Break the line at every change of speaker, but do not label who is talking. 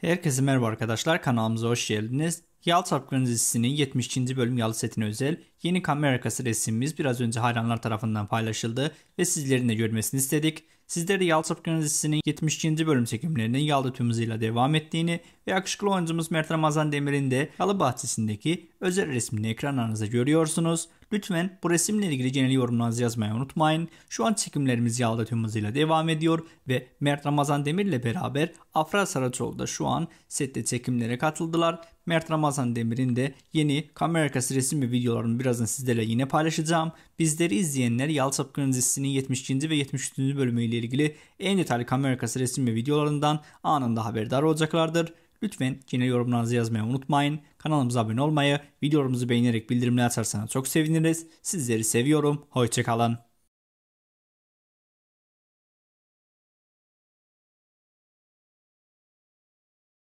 Herkese merhaba arkadaşlar kanalımıza hoş geldiniz. Yal Çapkın dizisinin 72. bölüm yalı setine özel yeni kamera arkası resimimiz biraz önce hayranlar tarafından paylaşıldı ve sizlerin de görmesini istedik. Sizlere Yalçap Gönüzlisi'nin 72. bölüm çekimlerinin Yalda tüm hızıyla devam ettiğini ve yakışıklı oyuncumuz Mert Ramazan Demir'in de Yalı bahçesindeki özel resmini ekranlarınızda görüyorsunuz. Lütfen bu resimle ilgili genel yorumlarınızı yazmayı unutmayın. Şu an çekimlerimiz Yalda tüm ile devam ediyor ve Mert Ramazan Demir ile beraber Afra Saraçoğlu da şu an sette çekimlere katıldılar. Mert Ramazan Demir'in de yeni kamera arkası resim ve videolarını birazdan sizlerle yine paylaşacağım. Bizleri izleyenler Yalçap Gönüzlisi'nin 72. ve 73. bölümüyle ile ilgili en detaylı kamera arkası resim ve videolarından anında haberdar olacaklardır. Lütfen yine yorumlarınızı yazmayı unutmayın. Kanalımıza abone olmayı, videolarımızı beğenerek bildirimler açarsanız çok seviniriz. Sizleri seviyorum. Hoşçakalın.